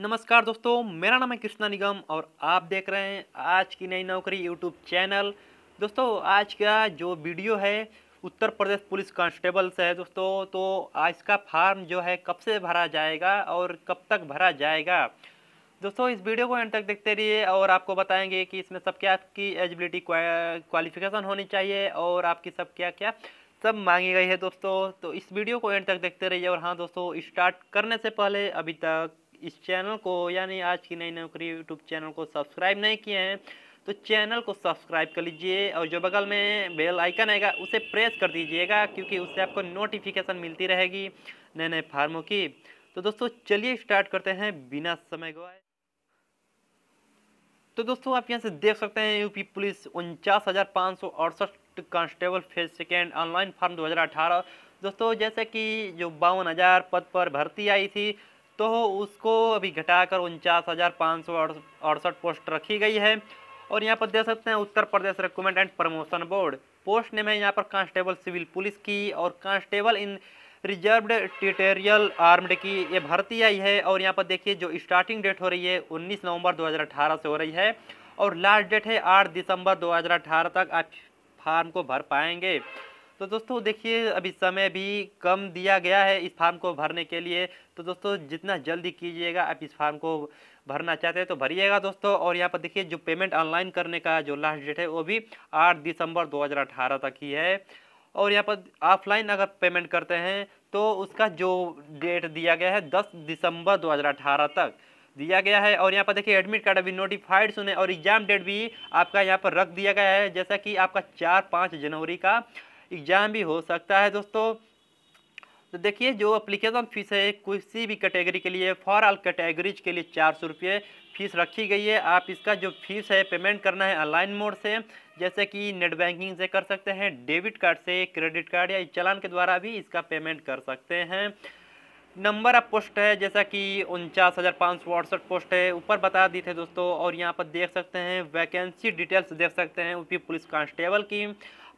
नमस्कार दोस्तों मेरा नाम है कृष्णा निगम और आप देख रहे हैं आज की नई नौकरी यूट्यूब चैनल दोस्तों आज का जो वीडियो है उत्तर प्रदेश पुलिस कांस्टेबल से है दोस्तों तो आज का फार्म जो है कब से भरा जाएगा और कब तक भरा जाएगा दोस्तों इस वीडियो को एंड तक देखते रहिए और आपको बताएंगे कि इसमें सब क्या आपकी एलिजिबिलिटी क्वालिफिकेशन होनी चाहिए और आपकी सब क्या क्या सब मांगी गई है दोस्तों तो इस वीडियो को एंड तक देखते रहिए और हाँ दोस्तों स्टार्ट करने से पहले अभी तक इस चैनल को यानी आज की नई नौकरी यूट्यूब चैनल को सब्सक्राइब नहीं किए हैं तो चैनल को सब्सक्राइब कर लीजिए और जो बगल में बेल आइकन आएगा उसे प्रेस कर दीजिएगा क्योंकि उससे आपको नोटिफिकेशन मिलती रहेगी नए नए फार्मों की तो दोस्तों चलिए स्टार्ट करते हैं बिना समय गवाए तो दोस्तों आप यहाँ से देख सकते हैं यूपी पुलिस उनचास हज़ार पाँच सौ अड़सठ constable phase second online form 2018 दोस्तों जैसे कि जो बावन हज़ार पद पर भर्ती आई थी तो उसको अभी घटाकर उनचास हज़ार पाँच सौ अड़सठ पोस्ट रखी गई है और यहाँ पर देख सकते हैं Uttar Pradesh recruitment and promotion board post name है यहाँ पर कांस्टेबल सिविल पुलिस की और constable in reserved territorial armed की ये भर्ती आई है और यहाँ पर देखिए जो स्टार्टिंग डेट हो रही है उन्नीस नवम्बर दो से हो रही है और लास्ट डेट है आठ दिसंबर दो तक आप फार्म को भर पाएंगे तो दोस्तों देखिए अभी समय भी कम दिया गया है इस फार्म को भरने के लिए तो दोस्तों जितना जल्दी कीजिएगा आप इस फार्म को भरना चाहते हैं तो भरिएगा दोस्तों और यहाँ पर देखिए जो पेमेंट ऑनलाइन करने का जो लास्ट डेट है वो भी आठ दिसंबर दो तक ही है और यहाँ पर ऑफलाइन अगर पेमेंट करते हैं तो उसका जो डेट दिया गया है दस दिसंबर दो तक दिया गया है और यहाँ पर देखिए एडमिट कार्ड अभी नोटिफाइड सुने और एग्जाम डेट भी आपका यहाँ पर रख दिया गया है जैसा कि आपका चार पाँच जनवरी का एग्ज़ाम भी हो सकता है दोस्तों तो देखिए जो अप्लीकेशन फ़ीस है किसी भी कैटेगरी के लिए फॉर ऑल कैटेगरीज के लिए चार सौ रुपये फ़ीस रखी गई है आप इसका जो फीस है पेमेंट करना है ऑनलाइन मोड से जैसे कि नेट बैंकिंग से कर सकते हैं डेबिट कार्ड से क्रेडिट कार्ड या चलान के द्वारा भी इसका पेमेंट कर सकते हैं नंबर ऑफ पोस्ट है जैसा कि उनचास हज़ार पाँच सौ अड़सठ पोस्ट है ऊपर बता दी थे दोस्तों और यहाँ पर देख सकते हैं वैकेंसी डिटेल्स देख सकते हैं यूपी पुलिस कांस्टेबल की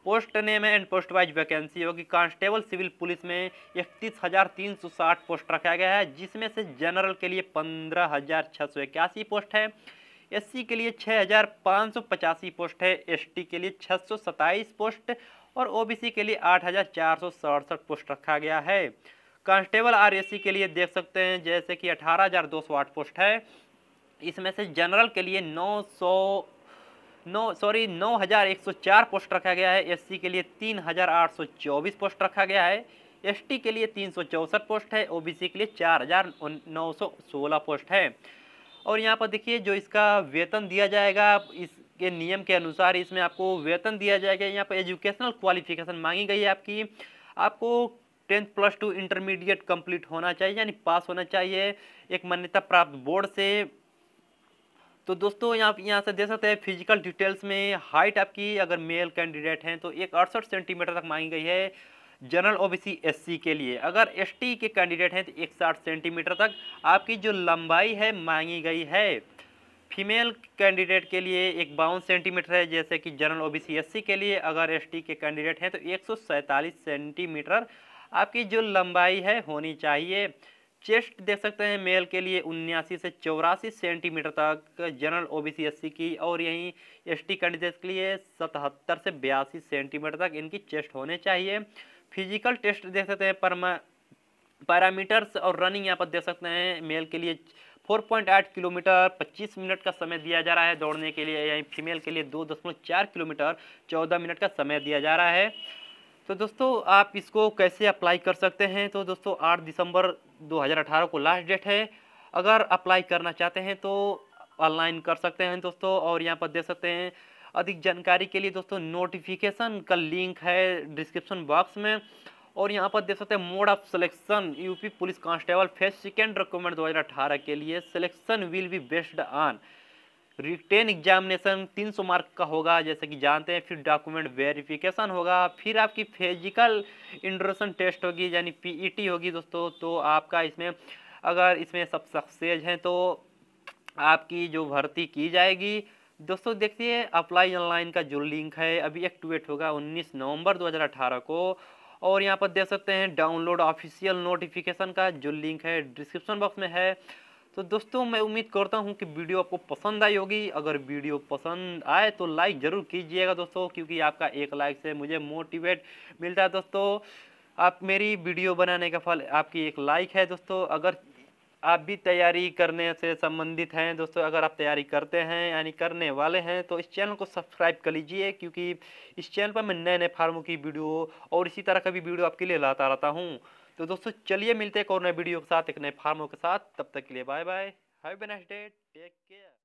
post name and post wise vacancy होगी कांस्टेबल सिविल पुलिस में इकतीस हज़ार तीन सौ साठ पोस्ट रखा गया है जिसमें से जनरल के लिए पंद्रह हज़ार छः सौ इक्यासी पोस्ट है एससी के लिए छः हज़ार पाँच सौ पचासी पोस्ट है एसटी के लिए छः सौ सत्ताईस पोस्ट और ओबीसी के लिए आठ हज़ार चार सौ सड़सठ पोस्ट रखा गया है कांस्टेबल आरएसी e के लिए देख सकते हैं जैसे कि अठारह हज़ार दो सौ आठ पोस्ट है इसमें से जनरल के लिए नौ सौ नौ सॉरी नौ हज़ार एक सौ चार पोस्ट रखा गया है एससी के लिए तीन हज़ार आठ सौ चौबीस पोस्ट रखा गया है एसटी के लिए तीन सौ चौंसठ पोस्ट है ओबीसी के लिए चार हज़ार नौ सौ सोलह पोस्ट है और यहाँ पर देखिए जो इसका वेतन दिया जाएगा इसके नियम के अनुसार इसमें आपको वेतन दिया जाएगा यहाँ पर एजुकेशनल क्वालिफिकेशन मांगी गई है आपकी आपको tenth plus two intermediate complete होना चाहिए यानी पास होना चाहिए एक मान्यता प्राप्त बोर्ड से तो दोस्तों यहाँ यहाँ से देख सकते हैं फिजिकल डिटेल्स में हाइट आपकी अगर मेल कैंडिडेट हैं तो एक अड़सठ सेंटीमीटर तक मांगी गई है जनरल ओबीसी एससी के लिए अगर एसटी के कैंडिडेट हैं तो एक साठ सेंटीमीटर तक आपकी जो लंबाई है मांगी गई है फीमेल कैंडिडेट के लिए एक बावन सेंटीमीटर है जैसे कि जनरल ओ बी के लिए अगर एस के कैंडिडेट हैं तो एक सेंटीमीटर आपकी जो लंबाई है होनी चाहिए चेस्ट देख सकते हैं मेल के लिए उन्यासी से चौरासी सेंटीमीटर तक general O B C S C की और यहीं एस टी कैंडिडेट के लिए सतहत्तर से बयासी सेंटीमीटर तक इनकी चेस्ट होने चाहिए फिजिकल टेस्ट देख सकते हैं परमा पैरामीटर्स और रनिंग यहाँ पर देख सकते हैं मेल के लिए 4.8 किलोमीटर 25 मिनट का समय दिया जा रहा है दौड़ने के लिए यानी फीमेल के लिए 2.4 किलोमीटर 14 मिनट का समय दिया जा रहा है तो दोस्तों आप इसको कैसे अप्लाई कर सकते हैं तो दोस्तों आठ दिसंबर दो को लास्ट डेट है अगर अप्लाई करना चाहते हैं तो ऑनलाइन कर सकते हैं दोस्तों और यहाँ पर दे सकते हैं अधिक जानकारी के लिए दोस्तों नोटिफिकेशन का लिंक है डिस्क्रिप्शन बॉक्स में और यहाँ पर देख सकते हैं mode of selection UP police constable phase second recruitment 2018 के लिए selection will be based on written examination 300 mark का होगा जैसे कि जानते हैं फिर डॉक्यूमेंट वेरिफिकेशन होगा फिर आपकी फिजिकल इंड्रोसन टेस्ट होगी यानी पीईटी e होगी दोस्तों तो आपका इसमें अगर इसमें सब सक्सेज हैं तो आपकी जो भर्ती की जाएगी दोस्तों देखिए अप्लाई ऑनलाइन का जो लिंक है अभी एक्टिवेट होगा उन्नीस नवम्बर दो को और यहाँ पर देख सकते हैं डाउनलोड ऑफिशियल नोटिफिकेशन का जो लिंक है डिस्क्रिप्शन बॉक्स में है तो दोस्तों मैं उम्मीद करता हूँ कि वीडियो आपको पसंद आई होगी अगर वीडियो पसंद आए तो लाइक ज़रूर कीजिएगा दोस्तों क्योंकि आपका एक लाइक से मुझे मोटिवेट मिलता है दोस्तों आप मेरी वीडियो बनाने का फल आपकी एक लाइक है दोस्तों अगर आप भी तैयारी करने से संबंधित हैं दोस्तों अगर आप तैयारी करते हैं यानी करने वाले हैं तो इस चैनल को सब्सक्राइब कर लीजिए क्योंकि इस चैनल पर मैं नए नए फार्मों की वीडियो और इसी तरह का भी वीडियो आपके लिए लाता रहता हूँ तो दोस्तों चलिए मिलते हैं एक और नए वीडियो के साथ एक नए फार्मों के साथ तब तक के लिए bye bye have a nice day take care